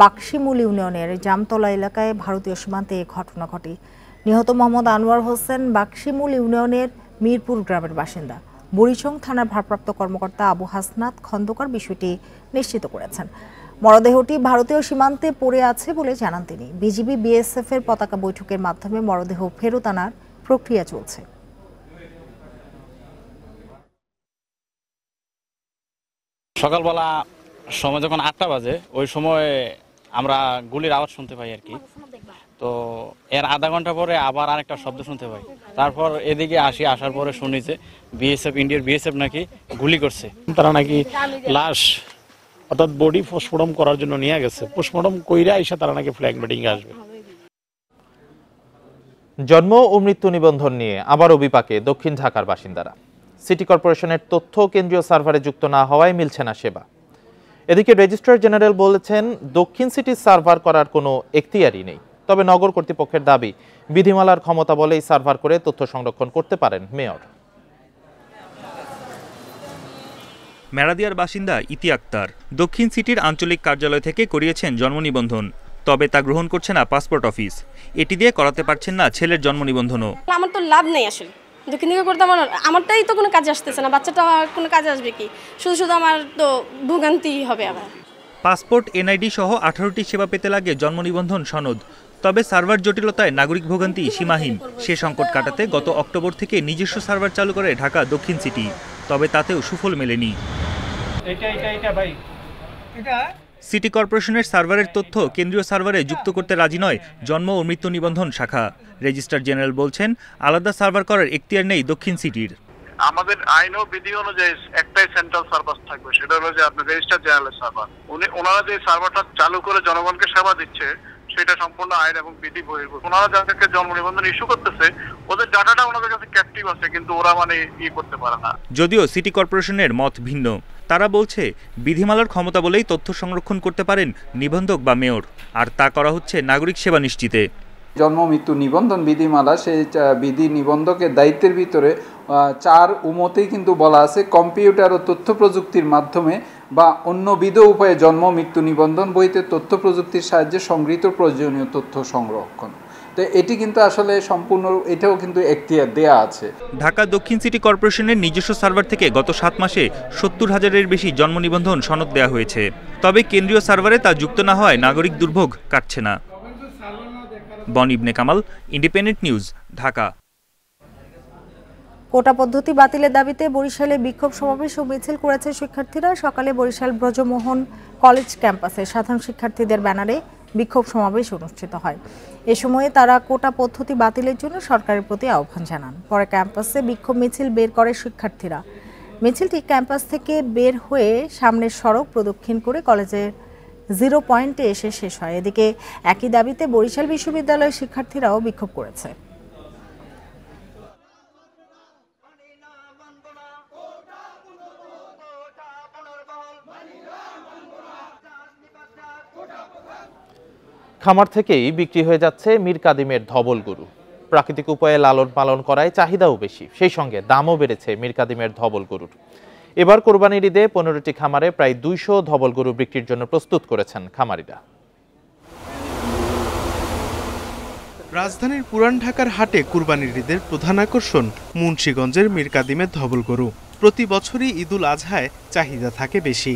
বাক্সিমুল ইউনিয়নের জামতলা এলাকায় ভারতীয় সীমান্তে এ ঘটনা ঘটে নিহত মোহাম্মদ আনোয়ার হোসেন বাক্সিমুল ইউনিয়নের মিরপুর গ্রামের বাসিন্দা বুড়িচং থানার ভারপ্রাপ্ত কর্মকর্তা আবু হাসনাত খন্দকার বিষয়টি নিশ্চিত করেছেন মরদেহটি ভারতীয় সীমান্তে পড়ে আছে বলে জানান তিনি বিজিবি বিএসএফ এর পতাকা বৈঠকের মাধ্যমে মরদেহ ফেরত আনার প্রক্রিয়া চলছে সকালবেলা সময় যখন আটটা বাজে ওই সময় আমরা গুলির আওয়াজ শুনতে পাই আর কি তো এর আধা ঘন্টা পরে আবার আরেকটা শব্দ শুনতে পাই তারপর এদিকে আসি আসার পরে শুনি যে বিএসএফ ইন্ডিয়ার বিএসএফ নাকি গুলি করছে তারা নাকি লাশ অর্থাৎ বডি পোস্টমর্টম করার জন্য নিয়ে গেছে পোস্টমর্টম কইরা এসে তারা নাকি ফ্ল্যাগ মিটিং আসবে জন্ম ও মৃত্যু নিবন্ধন নিয়ে আবারও বিপাকে দক্ষিণ ঢাকার বাসিন্দারা সিটি কর্পোরেশনের তথ্য কেন্দ্রীয় সার্ভারে যুক্ত না হওয়ায় মিলছে না সেবা এদিকে রেজিস্ট্রার জেনারেল বলেছেন দক্ষিণ সিটি সার্ভার করার কোনো এখতিয়ারই নেই তবে নগর কর্তৃপক্ষের দাবি বিধিমালার ক্ষমতা বলেই সার্ভার করে তথ্য সংরক্ষণ করতে পারেন মেয়র মেরাদিয়ার বাসিন্দা ইতি আক্তার দক্ষিণ সিটির আঞ্চলিক কার্যালয় থেকে করিয়েছেন জন্ম নিবন্ধন তবে তা গ্রহণ করছে না পাসপোর্ট অফিস এটি দিয়ে করাতে পারছেন না ছেলের জন্ম নিবন্ধনও আমার তো লাভ নেই আসলে দক্ষিণদিকে করতে আমার আমারটাই তো কোনো কাজে আসতেছে না বাচ্চাটা কোনো কাজে আসবে কি শুধু শুধু আমার তো ভোগান্তি হবে আবার পাসপোর্ট এনআইডি সহ আঠারোটি সেবা পেতে লাগে জন্ম নিবন্ধন সনদ তবে সার্ভার জটিলতায় নাগরিক ভোগান্তি সীমাহীন সে সংকট কাটাতে গত অক্টোবর থেকে নিজস্ব সার্ভার চালু করে ঢাকা দক্ষিণ সিটি তবে তাতেও সুফল মেলেনি এটা এটা এটা ভাই এটা সিটি কর্পোরেশনের সার্ভারের তথ্য কেন্দ্রীয় সার্ভারে যুক্ত করতে রাজি নয় জন্ম ও মৃত্যু নিবন্ধন শাখা রেজিস্ট্রার জেনারেল বলছেন আলাদা সার্ভার করার এখতিয়ার নেই দক্ষিণ সিটির আমাদের আইন ও বিধি অনুযায়ী একটাই সেন্ট্রাল সার্ভার থাকবে সেটা হলো যে আপনার রেজিস্ট্রার জেনারেলের সার্ভার উনি ওনারা যে সার্ভারটা চালু করে জনগণকে সেবা দিচ্ছে সেটা সম্পূর্ণ আইন এবং বিধি বহির্ভূত ওনারা যাদেরকে জন্ম নিবন্ধন ইস্যু করতেছে ওদের ডাটাটা ওনাদের কাছে ক্যাপটিভ আছে কিন্তু ওরা মানে ই করতে পারে না যদিও সিটি কর্পোরেশনের মত ভিন্ন তারা বলছে বিধিমালার ক্ষমতা বলেই তথ্য সংরক্ষণ করতে পারেন নিবন্ধক বা মেয়র আর তা করা হচ্ছে নাগরিক সেবা নিশ্চিতে জন্ম মৃত্যু নিবন্ধন বিধিমালা সেই বিধি নিবন্ধকের দায়িত্বের ভিতরে চার উমতেই কিন্তু বলা আছে কম্পিউটার ও তথ্য প্রযুক্তির মাধ্যমে বা অন্যবিধ উপায়ে জন্ম মৃত্যু নিবন্ধন বইতে তথ্য প্রযুক্তির সাহায্যে সংগৃহীত প্রয়োজনীয় তথ্য সংরক্ষণ তো এটি কিন্তু আসলে সম্পূর্ণ এটাও কিন্তু এখতিয়ার দেয়া আছে ঢাকা দক্ষিণ সিটি কর্পোরেশনের নিজস্ব সার্ভার থেকে গত সাত মাসে সত্তর হাজারের বেশি জন্ম নিবন্ধন সনদ দেওয়া হয়েছে তবে কেন্দ্রীয় সার্ভারে তা যুক্ত না হয় নাগরিক দুর্ভোগ কাটছে না বন Ibne Kamal independent news Dhaka quota পদ্ধতি বাতিলের দাবিতে বরিশালে বিক্ষোভ সমাবেশ ও মিছিল করেছে শিক্ষার্থীরা সকালে বরিশাল ব্রজমোহন কলেজ ক্যাম্পাসে সাধারণ শিক্ষার্থীদের ব্যানারে বিক্ষোভ সমাবেশ অনুষ্ঠিত হয় এ সময়ে তারা কোটা পদ্ধতি বাতিলের জন্য সরকারের প্রতি আহ্বান জানান পরে ক্যাম্পাসে বিক্ষোভ মিছিল বের করে শিক্ষার্থীরা মিছিলটি ক্যাম্পাস থেকে বের হয়ে সামনের সড়ক প্রদক্ষিণ করে কলেজের জিরো পয়েন্টে এসে শেষ হয় এদিকে একই দাবিতে বরিশাল বিশ্ববিদ্যালয়ের শিক্ষার্থীরাও বিক্ষোভ করেছে খামার থেকেই বিক্রি হয়ে যাচ্ছে মীর কাদিমের ধবল গরু প্রাকৃতিক উপায়ে লালন পালন করায় চাহিদাও বেশি সেই সঙ্গে দামও বেড়েছে মীর কাদিমের ধবল গরুর এবার কোরবানির ঈদে পনেরোটি খামারে প্রায় দুইশো ধবল গরু বিক্রির জন্য প্রস্তুত করেছেন খামারিরা রাজধানীর পুরান ঢাকার হাটে কুরবানির ঈদের প্রধান আকর্ষণ মুন্সীগঞ্জের মীর কাদিমের ধবল গরু প্রতি বছরই ঈদুল আজহায় চাহিদা থাকে বেশি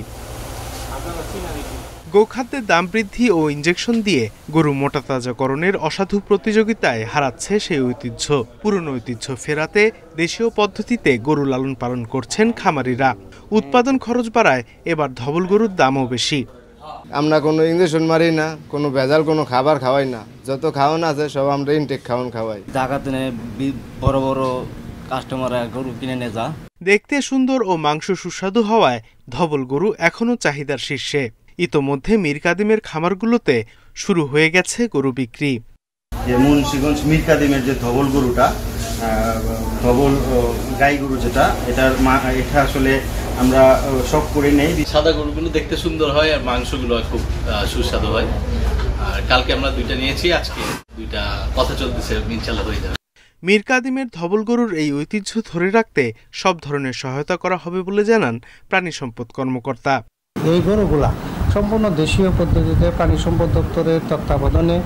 গোখাদ্যের দাম বৃদ্ধি ও ইঞ্জেকশন দিয়ে গরু মোটা তাজাকরণের অসাধু প্রতিযোগিতায় হারাচ্ছে সেই ঐতিহ্য পুরনো ঐতিহ্য ফেরাতে দেশীয় পদ্ধতিতে গরু লালন পালন করছেন খামারিরা উৎপাদন খরচ বাড়ায় এবার ধবল গরুর দামও বেশি আমরা কোনো ইঞ্জেকশন মারি না কোনো ভেজাল কোনো খাবার খাওয়াই না যত খাওয়ান আছে সব আমরা ইনটেক খাওয়ান খাওয়াই জাগাতে বড় বড় কাস্টমাররা গরু কিনে নিয়ে যা দেখতে সুন্দর ও মাংস সুস্বাদু হওয়ায় ধবল গরু এখনও চাহিদার শীর্ষে ইতোমধ্যে মীর কাদিমের খামারগুলোতে শুরু হয়ে গেছে গরু বিক্রি যে মুন্সিগঞ্জ মীর কাদিমের যে ধবল গরুটা ধবল গাই গরু যেটা এটার মা এটা আসলে আমরা সব করে নেই সাদা গরুগুলো দেখতে সুন্দর হয় আর মাংসগুলো খুব সুস্বাদু হয় আর কালকে আমরা দুইটা নিয়েছি আজকে দুইটা কথা চলতেছে ইনশাল্লাহ হয়ে যাবে মীর কাদিমের ধবল গরুর এই ঐতিহ্য ধরে রাখতে সব ধরনের সহায়তা করা হবে বলে জানান প্রাণী সম্পদ কর্মকর্তা এই গরুগুলা সম্পূর্ণ দেশীয় পদ্ধতিতে প্রাণী সম্পদ দপ্তরের তত্ত্বাবধানে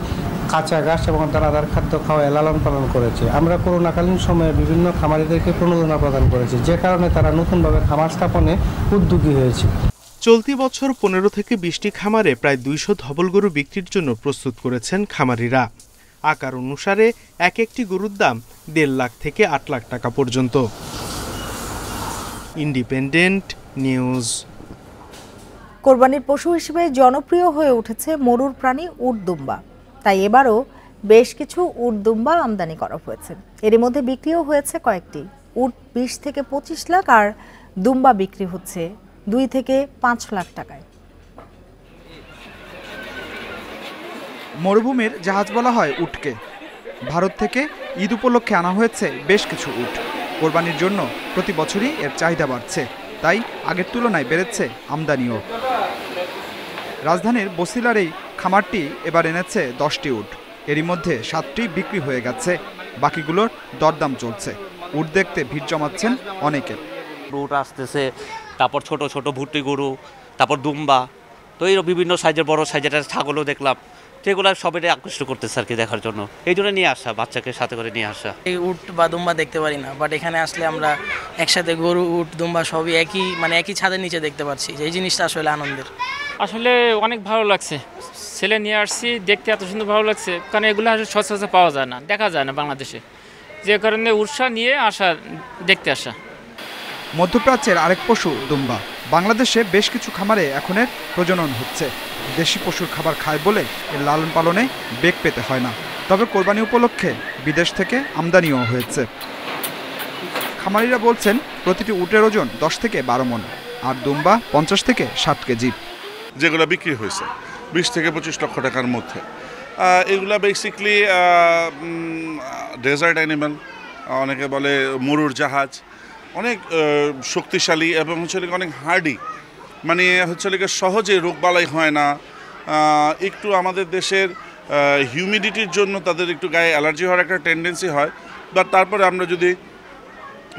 কাঁচা ঘাস এবং দানাদার খাদ্য খাওয়া লালন পালন করেছে আমরা করোনাকালীন সময়ে বিভিন্ন খামারিদেরকে প্রণোদনা প্রদান করেছি যে কারণে তারা নতুনভাবে খামার স্থাপনে উদ্যোগী হয়েছে চলতি বছর পনেরো থেকে বিশটি খামারে প্রায় দুইশো ধবল গরু বিক্রির জন্য প্রস্তুত করেছেন খামারিরা আকার অনুসারে এক একটি গরুর দাম দেড় লাখ থেকে আট লাখ টাকা পর্যন্ত ইন্ডিপেন্ডেন্ট নিউজ কোরবানির পশু হিসেবে জনপ্রিয় হয়ে উঠেছে মরুর প্রাণী উর্দুম্বা তাই এবারও বেশ কিছু উর্দুম্বা আমদানি করা হয়েছে এর মধ্যে বিক্রিও হয়েছে কয়েকটি উট বিশ থেকে পঁচিশ লাখ আর দুম্বা বিক্রি হচ্ছে দুই থেকে পাঁচ লাখ টাকায় মরুভূমির জাহাজ বলা হয় উটকে ভারত থেকে ঈদ উপলক্ষে আনা হয়েছে বেশ কিছু উট কোরবানির জন্য প্রতি বছরই এর চাহিদা বাড়ছে তাই আগের তুলনায় বেড়েছে আমদানিও রাজধানীর বসিলার এই খামারটি এবার এনেছে দশটি উট এরই মধ্যে সাতটি বিক্রি হয়ে গেছে বাকিগুলোর দরদাম চলছে উট দেখতে ভিড় জমাচ্ছেন অনেকে উট আসতেছে তারপর ছোট ছোট ভুট্টি গরু তারপর দুম্বা তো এই বিভিন্ন সাইজের বড় সাইজের ছাগলও দেখলাম সেগুলো সবাই আকৃষ্ট করতেছে আর কি দেখার জন্য এই জন্য নিয়ে আসা বাচ্চাকে সাথে করে নিয়ে আসা এই উট বা দুম্বা দেখতে পারি না বাট এখানে আসলে আমরা একসাথে গরু উট দুম্বা সবই একই মানে একই ছাদের নিচে দেখতে পাচ্ছি এই জিনিসটা আসলে আনন্দের আসলে অনেক ভালো লাগছে ছেলে নিয়ে আসছি দেখতে এত সুন্দর ভালো লাগছে কারণ এগুলো আসলে সচরাচর পাওয়া যায় না দেখা যায় না বাংলাদেশে যে কারণে উৎসাহ নিয়ে আসা দেখতে আসা মধ্যপ্রাচ্যের আরেক পশু দুম্বা বাংলাদেশে বেশ কিছু খামারে এখন এর প্রজনন হচ্ছে দেশি পশুর খাবার খায় বলে এর লালন পালনে বেগ পেতে হয় না তবে কোরবানি উপলক্ষে বিদেশ থেকে আমদানিও হয়েছে খামারিরা বলছেন প্রতিটি উটের ওজন দশ থেকে বারো মন আর দুম্বা পঞ্চাশ থেকে ষাট কেজি যেগুলো বিক্রি হয়েছে বিশ থেকে পঁচিশ লক্ষ টাকার মধ্যে এগুলা বেসিকলি ডেজার্ট অ্যানিমাল অনেকে বলে মরুর জাহাজ অনেক শক্তিশালী এবং হচ্ছে অনেক হার্ডি মানে হচ্ছে সহজে রোগবালাই হয় না একটু আমাদের দেশের হিউমিডিটির জন্য তাদের একটু গায়ে অ্যালার্জি হওয়ার একটা টেন্ডেন্সি হয় বা তারপরে আমরা যদি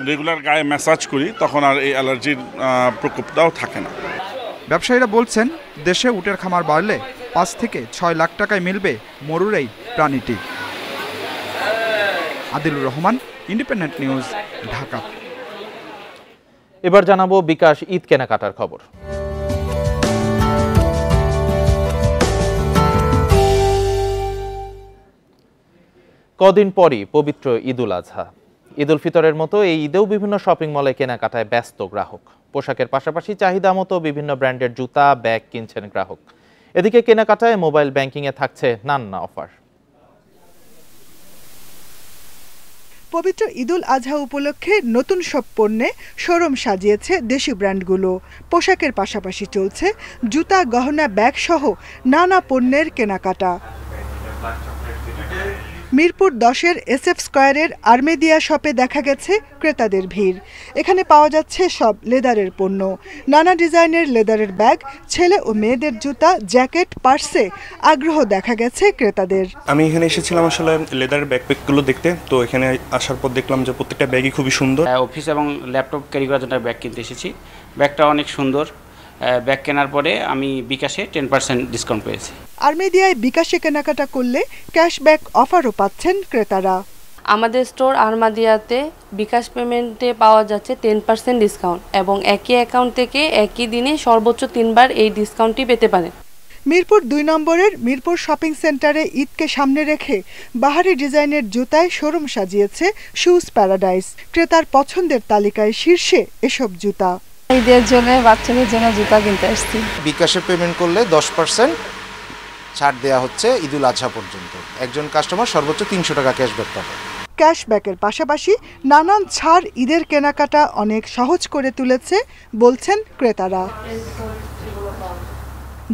রেগুলার গায়ে ম্যাসাজ করি তখন আর এই অ্যালার্জির প্রকোপটাও থাকে না ব্যবসায়ীরা বলছেন দেশে উটের খামার বাড়লে পাঁচ থেকে ছয় লাখ টাকায় মিলবে মরুর এই প্রাণীটি আদিলুর রহমান ইন্ডিপেন্ডেন্ট নিউজ ঢাকা এবার জানাবো বিকাশ ঈদ কেনাকাটার খবর কদিন পরই পবিত্র ঈদুল আজহা ঈদুল ফিতরের মতো এই ঈদেও বিভিন্ন শপিং মলে কেনাকাটায় ব্যস্ত গ্রাহক পোশাকের পাশাপাশি চাহিদা মতো বিভিন্ন ব্র্যান্ডের জুতা ব্যাগ কিনছেন গ্রাহক এদিকে কেনাকাটায় মোবাইল ব্যাংকিংয়ে থাকছে নানা অফার পবিত্র ঈদুল আজহা উপলক্ষে নতুন সব পণ্যে শোরুম সাজিয়েছে দেশি ব্র্যান্ডগুলো পোশাকের পাশাপাশি চলছে জুতা গহনা ব্যাগ সহ নানা পণ্যের কেনাকাটা মিরপুর দশের এস এফ স্কোয়ারের আর্মেদিয়া শপে দেখা গেছে ক্রেতাদের ভিড় এখানে পাওয়া যাচ্ছে সব লেদারের পণ্য নানা ডিজাইনের লেদারের ব্যাগ ছেলে ও মেয়েদের জুতা জ্যাকেট পার্সে আগ্রহ দেখা গেছে ক্রেতাদের আমি এখানে এসেছিলাম আসলে লেদারের ব্যাকপ্যাকগুলো দেখতে তো এখানে আসার পর দেখলাম যে প্রত্যেকটা ব্যাগই খুবই সুন্দর হ্যাঁ, অফিস এবং ল্যাপটপ ক্যারি করার জন্য ব্যাগ কিনতে এসেছি ব্যাগটা অনেক সুন্দর ব্যাগ কেনার পরে আমি বিকাশে টেন পার্সেন্ট ডিসকাউন্ট পেয়েছি আর্মেদিয়ায় বিকাশে কেনাকাটা করলে ক্যাশব্যাক অফারও পাচ্ছেন ক্রেতারা আমাদের স্টোর আরমাদিয়াতে বিকাশ পেমেন্টে পাওয়া যাচ্ছে টেন পার্সেন্ট ডিসকাউন্ট এবং একই অ্যাকাউন্ট থেকে একই দিনে সর্বোচ্চ তিনবার এই ডিসকাউন্টটি পেতে পারেন মিরপুর দুই নম্বরের মিরপুর শপিং সেন্টারে ঈদকে সামনে রেখে বাহারি ডিজাইনের জুতায় শোরুম সাজিয়েছে শুজ প্যারাডাইস ক্রেতার পছন্দের তালিকায় শীর্ষে এসব জুতা ঈদের জন্য বাচ্চাদের জন্য জুতা কিনতে আসছি বিকাশে পেমেন্ট করলে দশ পার্সেন্ট ছাড় দেওয়া হচ্ছে ঈদুল আজহা পর্যন্ত একজন কাস্টমার সর্বোচ্চ তিনশো টাকা ক্যাশব্যাক পাবে ক্যাশব্যাকের পাশাপাশি নানান ছাড় ঈদের কেনাকাটা অনেক সহজ করে তুলেছে বলছেন ক্রেতারা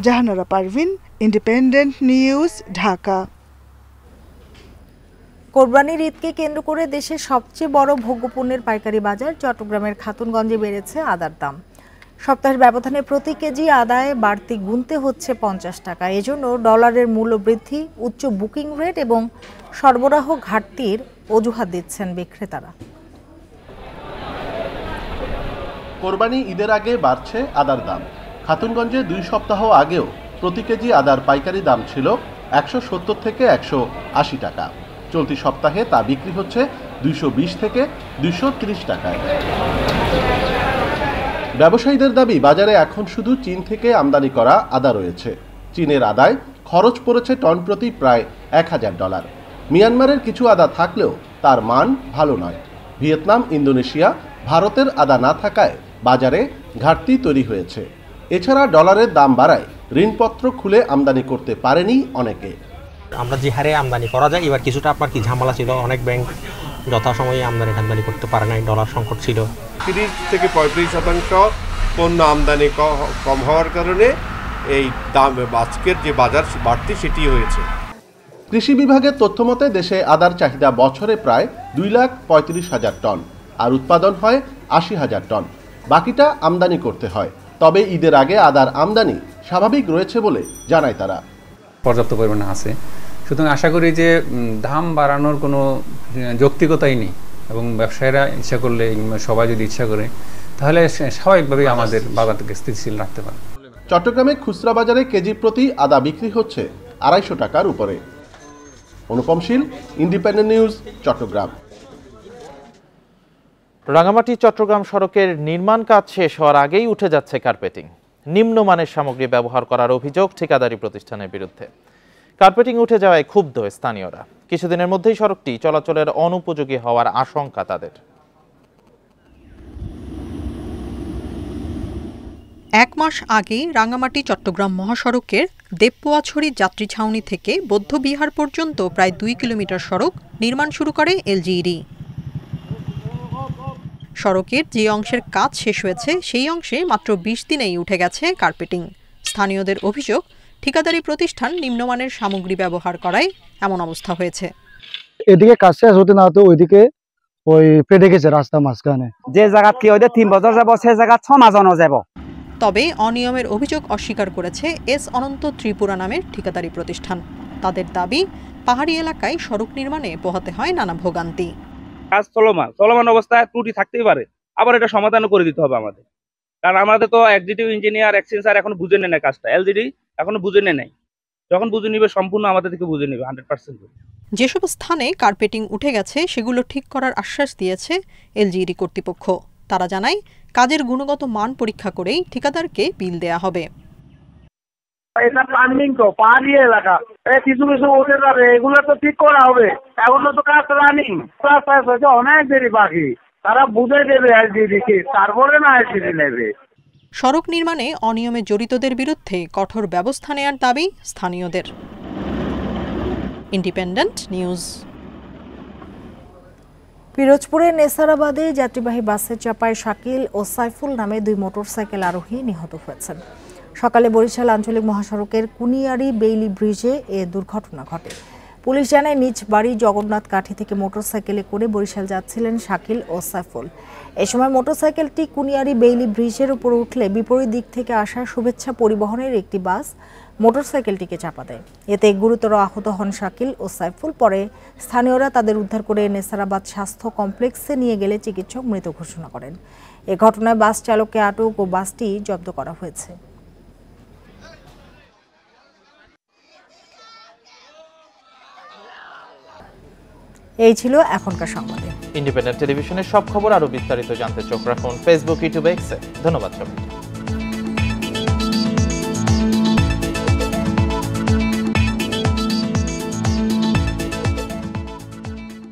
জাহানারা পারভিন ইন্ডিপেন্ডেন্ট নিউজ ঢাকা কোরবানির ঈদকে কেন্দ্র করে দেশের সবচেয়ে বড় ভোগ্যপণ্যের পাইকারি বাজার চট্টগ্রামের খাতুনগঞ্জে বেড়েছে আদার দাম সপ্তাহের ব্যবধানে প্রতি কেজি আদায় বাড়তি গুনতে হচ্ছে পঞ্চাশ টাকা এজন্য ডলারের মূল্য বৃদ্ধি উচ্চ বুকিং রেট এবং সরবরাহ ঘাটতির অজুহাত দিচ্ছেন বিক্রেতারা কোরবানি ঈদের আগে বাড়ছে আদার দাম খাতুনগঞ্জে দুই সপ্তাহ আগেও প্রতি কেজি আদার পাইকারি দাম ছিল একশো থেকে একশো টাকা চলতি সপ্তাহে তা বিক্রি হচ্ছে দুইশো থেকে দুইশো টাকায় ব্যবসায়ীদের দাবি বাজারে এখন শুধু চীন থেকে আমদানি করা আদা রয়েছে চীনের আদায় খরচ পড়েছে টন প্রতি প্রায় এক হাজার ডলার মিয়ানমারের কিছু আদা থাকলেও তার মান ভালো নয় ভিয়েতনাম ইন্দোনেশিয়া ভারতের আদা না থাকায় বাজারে ঘাটতি তৈরি হয়েছে এছাড়া ডলারের দাম বাড়ায় ঋণপত্র খুলে আমদানি করতে পারেনি অনেকে আমরা যে হারে আমদানি করা যায় এবার কিছুটা আপনার কি ঝামেলা ছিল অনেক ব্যাংক যথাসময়ে আমদানি আমদানি করতে পারে নাই ডলার সংকট ছিল তিরিশ থেকে পঁয়ত্রিশ শতাংশ পণ্য আমদানি কম হওয়ার কারণে এই দাম আজকের যে বাজার বাড়তি সেটি হয়েছে কৃষি বিভাগের তথ্য মতে দেশে আদার চাহিদা বছরে প্রায় দুই লাখ পঁয়ত্রিশ হাজার টন আর উৎপাদন হয় আশি হাজার টন বাকিটা আমদানি করতে হয় তবে ঈদের আগে আদার আমদানি স্বাভাবিক রয়েছে বলে জানায় তারা পর্যাপ্ত পরিমাণে আছে সুতরাং আশা করি যে দাম বাড়ানোর কোনো যৌক্তিকতাই নেই এবং ব্যবসায়ীরা ইচ্ছা করলে সবাই যদি ইচ্ছা করে তাহলে স্বাভাবিকভাবেই আমাদের বাজারকে স্থিতিশীল রাখতে পারে চট্টগ্রামে খুচরা বাজারে কেজি প্রতি আদা বিক্রি হচ্ছে আড়াইশো টাকার উপরে অনুপমশীল ইন্ডিপেন্ডেন্ট নিউজ চট্টগ্রাম রাঙামাটি চট্টগ্রাম সড়কের নির্মাণ কাজ শেষ হওয়ার আগেই উঠে যাচ্ছে কার্পেটিং নিম্নমানের সামগ্রী ব্যবহার করার অভিযোগ ঠিকাদারি প্রতিষ্ঠানের বিরুদ্ধে কার্পেটিং উঠে যাওয়ায় ক্ষুব্ধ স্থানীয়রা কিছুদিনের মধ্যেই সড়কটি চলাচলের অনুপযোগী হওয়ার আশঙ্কা তাদের এক মাস আগে রাঙামাটি চট্টগ্রাম মহাসড়কের দেবপোয়াছড়ি যাত্রী ছাউনি থেকে বৌদ্ধবিহার পর্যন্ত প্রায় দুই কিলোমিটার সড়ক নির্মাণ শুরু করে এলজিইডি সড়কের যে অংশের কাজ শেষ হয়েছে সেই অংশে মাত্র বিশ দিনেই উঠে গেছে কার্পেটিং স্থানীয়দের অভিযোগ ঠিকাদারি প্রতিষ্ঠান নিম্নমানের সামগ্রী ব্যবহার করায় এমন অবস্থা হয়েছে এদিকে কাজ শেষ হতে না হতে ওইদিকে ওই পেটে গেছে রাস্তা মাঝখানে যে জায়গা কি ওদের তিন বছর যাব সে জায়গা ছ মাস যাব তবে অনিয়মের অভিযোগ অস্বীকার করেছে এস অনন্ত ত্রিপুরা নামের ঠিকাদারি প্রতিষ্ঠান তাদের দাবি পাহাড়ি এলাকায় সড়ক নির্মাণে পোহাতে হয় নানা ভোগান্তি কাজ চলমান চলমান অবস্থায় ত্রুটি থাকতেই পারে আবার এটা সমাধানও করে দিতে হবে আমাদের কারণ আমাদের তো একজিটিভ ইঞ্জিনিয়ার এক্সেন্সার এখন বুঝে নেয় কাজটা এলজিডি এখনো বুঝে নেয় যখন বুঝে নিবে সম্পূর্ণ আমাদের থেকে বুঝে নিবে হান্ড্রেড পার্সেন্ট যেসব স্থানে কার্পেটিং উঠে গেছে সেগুলো ঠিক করার আশ্বাস দিয়েছে এলজিডি কর্তৃপক্ষ তারা জানায় কাজের গুণগত মান পরীক্ষা করেই ঠিকাদারকে বিল দেয়া হবে এটা পান্ডিং তো পাহাড়ি এলাকা কিছু কিছু উঠে যাবে এগুলো তো ঠিক করা হবে এগুলো তো কাজ রানিং হয়েছে অনেক দেরি বাকি তারা বুঝে দেবে এলজিডিকে তারপরে না এলজিডি নেবে সড়ক নির্মাণে অনিয়মে জড়িতদের বিরুদ্ধে কঠোর ব্যবস্থা নেয়ার দাবি স্থানীয়দের ইন্ডিপেন্ডেন্ট নিউজ পিরোজপুরের নেসারাবাদে যাত্রীবাহী বাসে চাপায় শাকিল ও সাইফুল নামে দুই মোটরসাইকেল আরোহী নিহত হয়েছেন সকালে বরিশাল আঞ্চলিক মহাসড়কের কুনিয়ারি বেইলি ব্রিজে এ দুর্ঘটনা ঘটে পুলিশ জানায় নিজ বাড়ি জগন্নাথ কাঠি থেকে মোটরসাইকেলে করে বরিশাল যাচ্ছিলেন শাকিল ও সাইফুল এ সময় মোটরসাইকেলটি কুনিয়ারি বেইলি ব্রিজের উপর উঠলে বিপরীত দিক থেকে আসা শুভেচ্ছা পরিবহনের একটি বাস মোটরসাইকেলটিকে চাপা দেয় এতে গুরুতর আহত হন শাকিল ও সাইফুল পরে স্থানীয়রা তাদের উদ্ধার করে নেসারাবাদ স্বাস্থ্য কমপ্লেক্সে নিয়ে গেলে চিকিৎসক মৃত ঘোষণা করেন এ ঘটনায় বাস চালককে আটক ও বাসটি জব্দ করা হয়েছে এই ছিল এখনকার সংবাদে ইন্ডিপেন্ডেন্ট টেলিভিশনের সব খবর আরও বিস্তারিত জানতে চোখ রাখুন ফেসবুক ইউটিউব এক্সে ধন্যবাদ সবাইকে